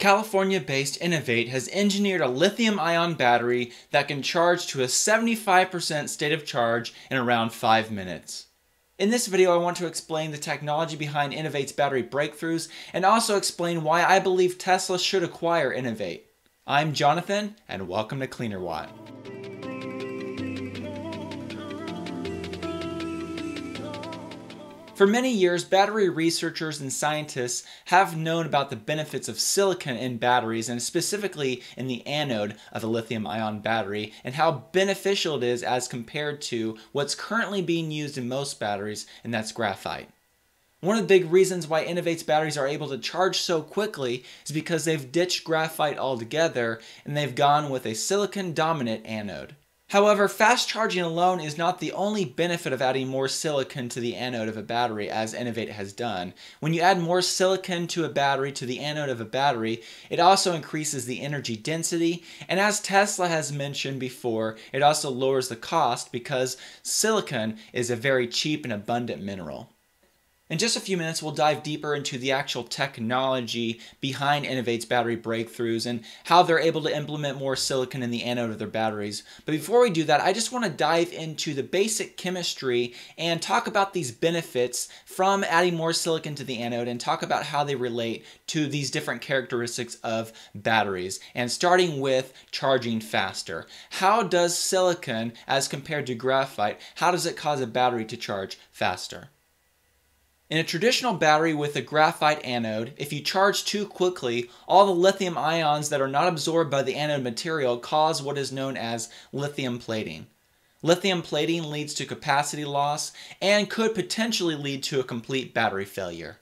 California based Innovate has engineered a lithium ion battery that can charge to a 75% state of charge in around 5 minutes. In this video, I want to explain the technology behind Innovate's battery breakthroughs and also explain why I believe Tesla should acquire Innovate. I'm Jonathan, and welcome to CleanerWatt. For many years, battery researchers and scientists have known about the benefits of silicon in batteries and specifically in the anode of a lithium ion battery and how beneficial it is as compared to what's currently being used in most batteries, and that's graphite. One of the big reasons why Innovate's batteries are able to charge so quickly is because they've ditched graphite altogether and they've gone with a silicon dominant anode. However, fast charging alone is not the only benefit of adding more silicon to the anode of a battery, as Innovate has done. When you add more silicon to a battery to the anode of a battery, it also increases the energy density, and as Tesla has mentioned before, it also lowers the cost because silicon is a very cheap and abundant mineral. In just a few minutes, we'll dive deeper into the actual technology behind Innovate's battery breakthroughs and how they're able to implement more silicon in the anode of their batteries. But before we do that, I just want to dive into the basic chemistry and talk about these benefits from adding more silicon to the anode and talk about how they relate to these different characteristics of batteries. And starting with charging faster. How does silicon, as compared to graphite, how does it cause a battery to charge faster? In a traditional battery with a graphite anode, if you charge too quickly, all the lithium ions that are not absorbed by the anode material cause what is known as lithium plating. Lithium plating leads to capacity loss and could potentially lead to a complete battery failure.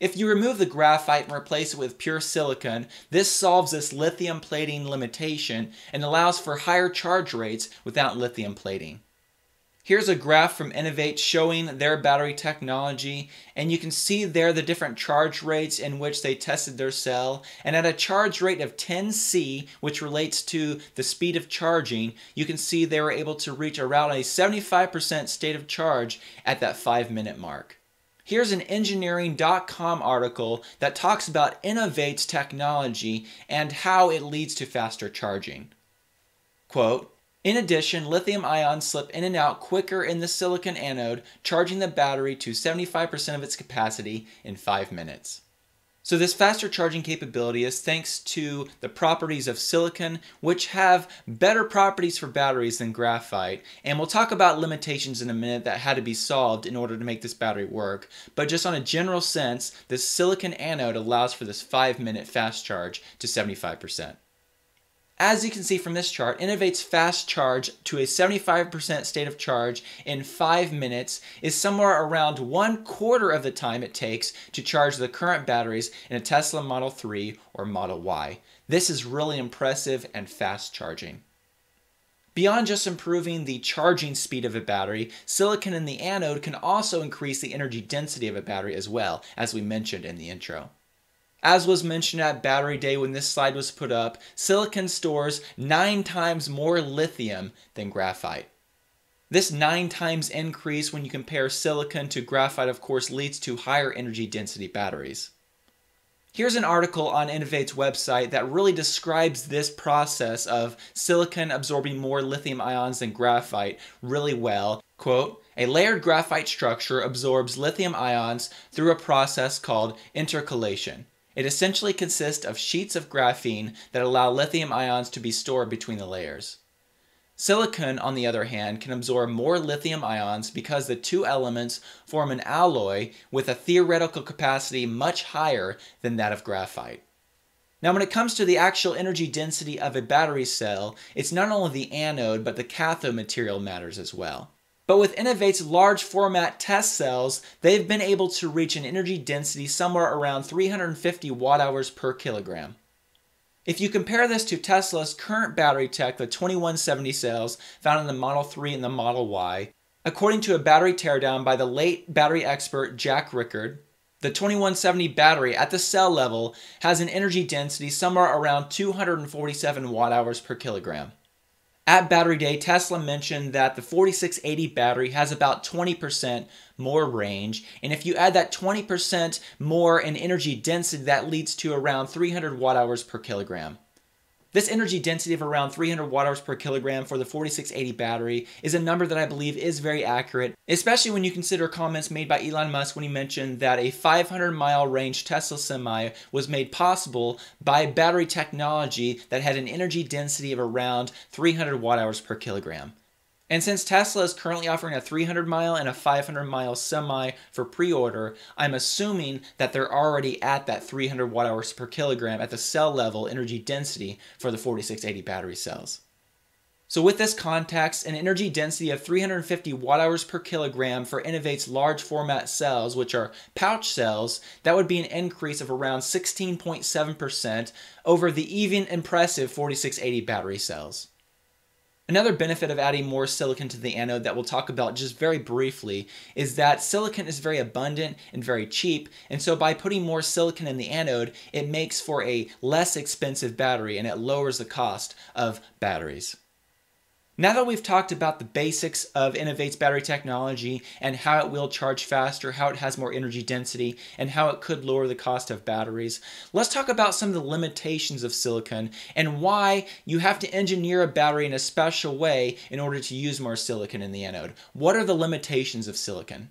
If you remove the graphite and replace it with pure silicon, this solves this lithium plating limitation and allows for higher charge rates without lithium plating. Here's a graph from Innovate showing their battery technology, and you can see there the different charge rates in which they tested their cell. And at a charge rate of 10C, which relates to the speed of charging, you can see they were able to reach around a 75% state of charge at that five minute mark. Here's an engineering.com article that talks about Innovate's technology and how it leads to faster charging. Quote, in addition, lithium ions slip in and out quicker in the silicon anode, charging the battery to 75% of its capacity in 5 minutes. So this faster charging capability is thanks to the properties of silicon, which have better properties for batteries than graphite. And we'll talk about limitations in a minute that had to be solved in order to make this battery work. But just on a general sense, this silicon anode allows for this five minute fast charge to 75%. As you can see from this chart, Innovate's fast charge to a 75% state of charge in five minutes is somewhere around one quarter of the time it takes to charge the current batteries in a Tesla Model 3 or Model Y. This is really impressive and fast charging. Beyond just improving the charging speed of a battery, silicon in the anode can also increase the energy density of a battery as well, as we mentioned in the intro. As was mentioned at Battery Day when this slide was put up, silicon stores nine times more lithium than graphite. This nine times increase when you compare silicon to graphite, of course, leads to higher energy density batteries. Here's an article on Innovate's website that really describes this process of silicon absorbing more lithium ions than graphite really well. Quote, a layered graphite structure absorbs lithium ions through a process called intercalation. It essentially consists of sheets of graphene that allow lithium ions to be stored between the layers. Silicon, on the other hand, can absorb more lithium ions because the two elements form an alloy with a theoretical capacity much higher than that of graphite. Now, when it comes to the actual energy density of a battery cell, it's not only the anode but the cathode material matters as well. But with Innovate's large format test cells, they've been able to reach an energy density somewhere around 350 watt hours per kilogram. If you compare this to Tesla's current battery tech, the 2170 cells found in the Model 3 and the Model Y, according to a battery teardown by the late battery expert Jack Rickard, the 2170 battery at the cell level has an energy density somewhere around 247 watt hours per kilogram. At Battery Day, Tesla mentioned that the 4680 battery has about 20% more range. And if you add that 20% more in energy density, that leads to around 300 watt hours per kilogram. This energy density of around 300 watt hours per kilogram for the 4680 battery is a number that I believe is very accurate, especially when you consider comments made by Elon Musk when he mentioned that a 500 mile range Tesla semi was made possible by battery technology that had an energy density of around 300 watt hours per kilogram. And since Tesla is currently offering a 300 mile and a 500 mile semi for pre order, I'm assuming that they're already at that 300 watt hours per kilogram at the cell level energy density for the 4680 battery cells. So with this context, an energy density of 350 watt hours per kilogram for Innovate's large format cells, which are pouch cells, that would be an increase of around 16.7% over the even impressive 4680 battery cells. Another benefit of adding more silicon to the anode that we'll talk about just very briefly is that silicon is very abundant and very cheap. And so by putting more silicon in the anode, it makes for a less expensive battery and it lowers the cost of batteries. Now that we've talked about the basics of Innovate's battery technology and how it will charge faster, how it has more energy density, and how it could lower the cost of batteries, let's talk about some of the limitations of silicon and why you have to engineer a battery in a special way in order to use more silicon in the anode. What are the limitations of silicon?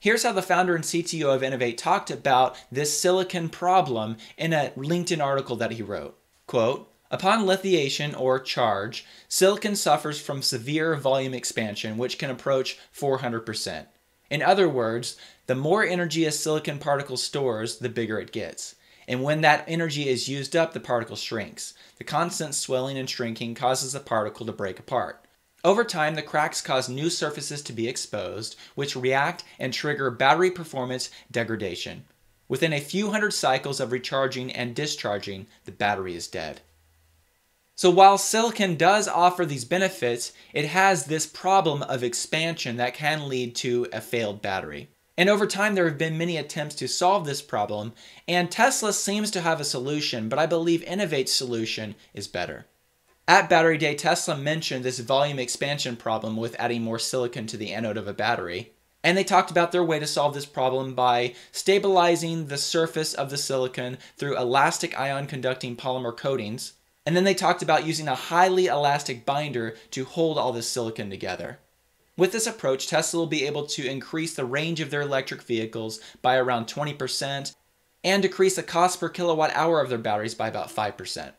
Here's how the founder and CTO of Innovate talked about this silicon problem in a LinkedIn article that he wrote. Quote, Upon lithiation or charge, silicon suffers from severe volume expansion, which can approach 400%. In other words, the more energy a silicon particle stores, the bigger it gets. And when that energy is used up, the particle shrinks. The constant swelling and shrinking causes the particle to break apart. Over time, the cracks cause new surfaces to be exposed, which react and trigger battery performance degradation. Within a few hundred cycles of recharging and discharging, the battery is dead. So while silicon does offer these benefits, it has this problem of expansion that can lead to a failed battery. And over time, there have been many attempts to solve this problem, and Tesla seems to have a solution, but I believe Innovate's solution is better. At Battery Day, Tesla mentioned this volume expansion problem with adding more silicon to the anode of a battery. And they talked about their way to solve this problem by stabilizing the surface of the silicon through elastic ion conducting polymer coatings, and then they talked about using a highly elastic binder to hold all this silicon together. With this approach, Tesla will be able to increase the range of their electric vehicles by around 20% and decrease the cost per kilowatt hour of their batteries by about 5%.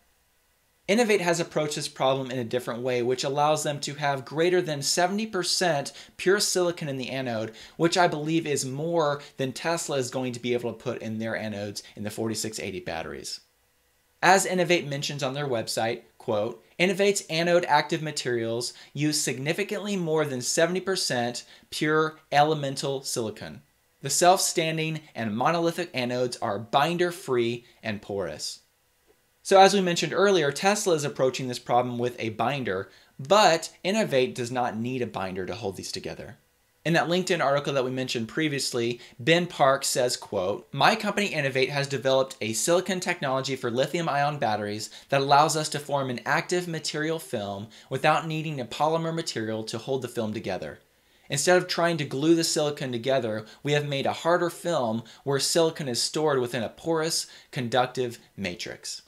Innovate has approached this problem in a different way, which allows them to have greater than 70% pure silicon in the anode, which I believe is more than Tesla is going to be able to put in their anodes in the 4680 batteries. As Innovate mentions on their website, quote, Innovate's anode active materials use significantly more than 70% pure elemental silicon. The self standing and monolithic anodes are binder free and porous. So, as we mentioned earlier, Tesla is approaching this problem with a binder, but Innovate does not need a binder to hold these together. In that LinkedIn article that we mentioned previously, Ben Park says, quote, My company Innovate has developed a silicon technology for lithium ion batteries that allows us to form an active material film without needing a polymer material to hold the film together. Instead of trying to glue the silicon together, we have made a harder film where silicon is stored within a porous, conductive matrix.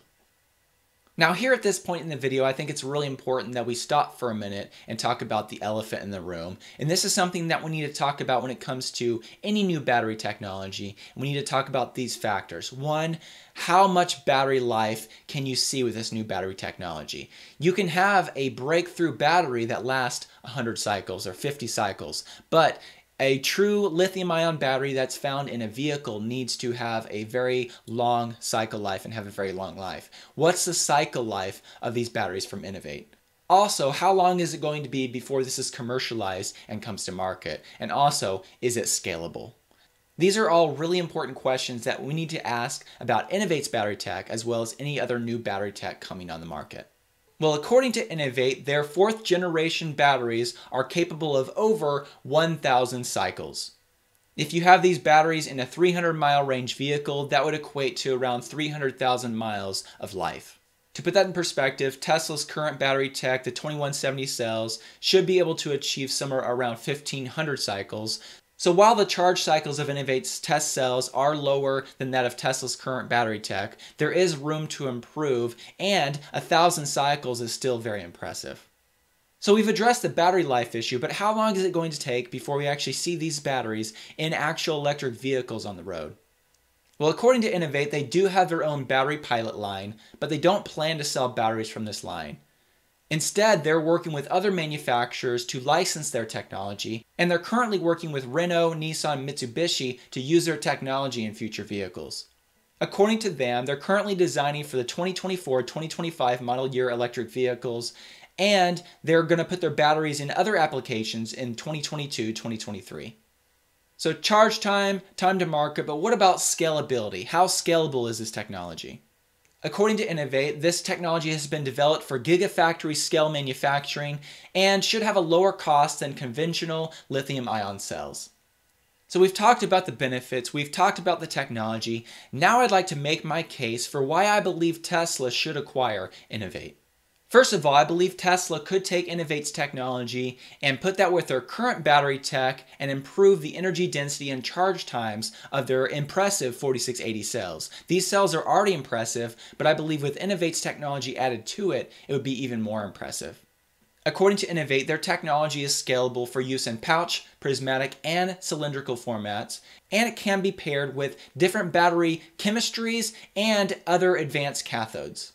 Now here at this point in the video, I think it's really important that we stop for a minute and talk about the elephant in the room. And this is something that we need to talk about when it comes to any new battery technology. We need to talk about these factors. One, how much battery life can you see with this new battery technology? You can have a breakthrough battery that lasts 100 cycles or 50 cycles, but a true lithium ion battery that's found in a vehicle needs to have a very long cycle life and have a very long life. What's the cycle life of these batteries from Innovate? Also, how long is it going to be before this is commercialized and comes to market? And also, is it scalable? These are all really important questions that we need to ask about Innovate's battery tech as well as any other new battery tech coming on the market. Well, according to Innovate, their fourth generation batteries are capable of over 1,000 cycles. If you have these batteries in a 300 mile range vehicle, that would equate to around 300,000 miles of life. To put that in perspective, Tesla's current battery tech, the 2170 cells, should be able to achieve somewhere around 1500 cycles, so while the charge cycles of Innovate's test cells are lower than that of Tesla's current battery tech, there is room to improve, and 1,000 cycles is still very impressive. So we've addressed the battery life issue, but how long is it going to take before we actually see these batteries in actual electric vehicles on the road? Well, according to Innovate, they do have their own battery pilot line, but they don't plan to sell batteries from this line. Instead, they're working with other manufacturers to license their technology, and they're currently working with Renault, Nissan, Mitsubishi to use their technology in future vehicles. According to them, they're currently designing for the 2024 2025 model year electric vehicles, and they're going to put their batteries in other applications in 2022 2023. So, charge time, time to market, but what about scalability? How scalable is this technology? According to Innovate, this technology has been developed for gigafactory scale manufacturing and should have a lower cost than conventional lithium ion cells. So we've talked about the benefits, we've talked about the technology. Now I'd like to make my case for why I believe Tesla should acquire Innovate. First of all, I believe Tesla could take Innovate's technology and put that with their current battery tech and improve the energy density and charge times of their impressive 4680 cells. These cells are already impressive, but I believe with Innovate's technology added to it, it would be even more impressive. According to Innovate, their technology is scalable for use in pouch, prismatic, and cylindrical formats, and it can be paired with different battery chemistries and other advanced cathodes.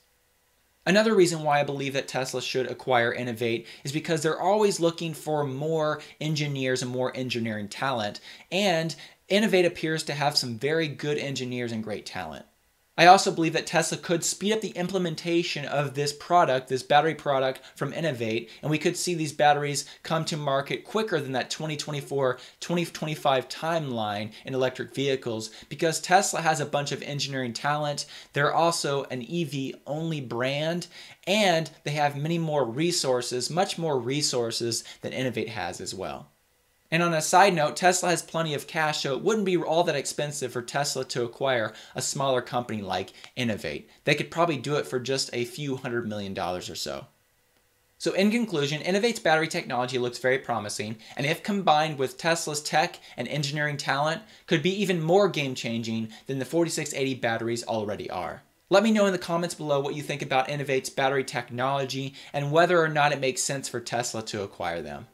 Another reason why I believe that Tesla should acquire Innovate is because they're always looking for more engineers and more engineering talent. And Innovate appears to have some very good engineers and great talent. I also believe that Tesla could speed up the implementation of this product, this battery product from Innovate, and we could see these batteries come to market quicker than that 2024, 2025 timeline in electric vehicles because Tesla has a bunch of engineering talent. They're also an EV only brand, and they have many more resources, much more resources than Innovate has as well. And on a side note, Tesla has plenty of cash, so it wouldn't be all that expensive for Tesla to acquire a smaller company like Innovate. They could probably do it for just a few hundred million dollars or so. So, in conclusion, Innovate's battery technology looks very promising, and if combined with Tesla's tech and engineering talent, could be even more game changing than the 4680 batteries already are. Let me know in the comments below what you think about Innovate's battery technology and whether or not it makes sense for Tesla to acquire them.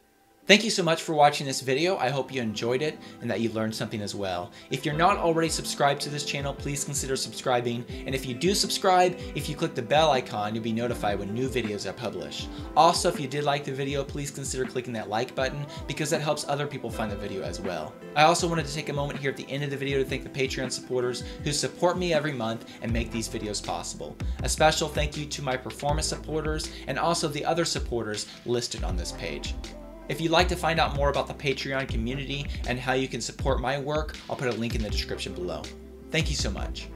Thank you so much for watching this video. I hope you enjoyed it and that you learned something as well. If you're not already subscribed to this channel, please consider subscribing. And if you do subscribe, if you click the bell icon, you'll be notified when new videos are published. Also, if you did like the video, please consider clicking that like button because that helps other people find the video as well. I also wanted to take a moment here at the end of the video to thank the Patreon supporters who support me every month and make these videos possible. A special thank you to my performance supporters and also the other supporters listed on this page. If you'd like to find out more about the Patreon community and how you can support my work, I'll put a link in the description below. Thank you so much.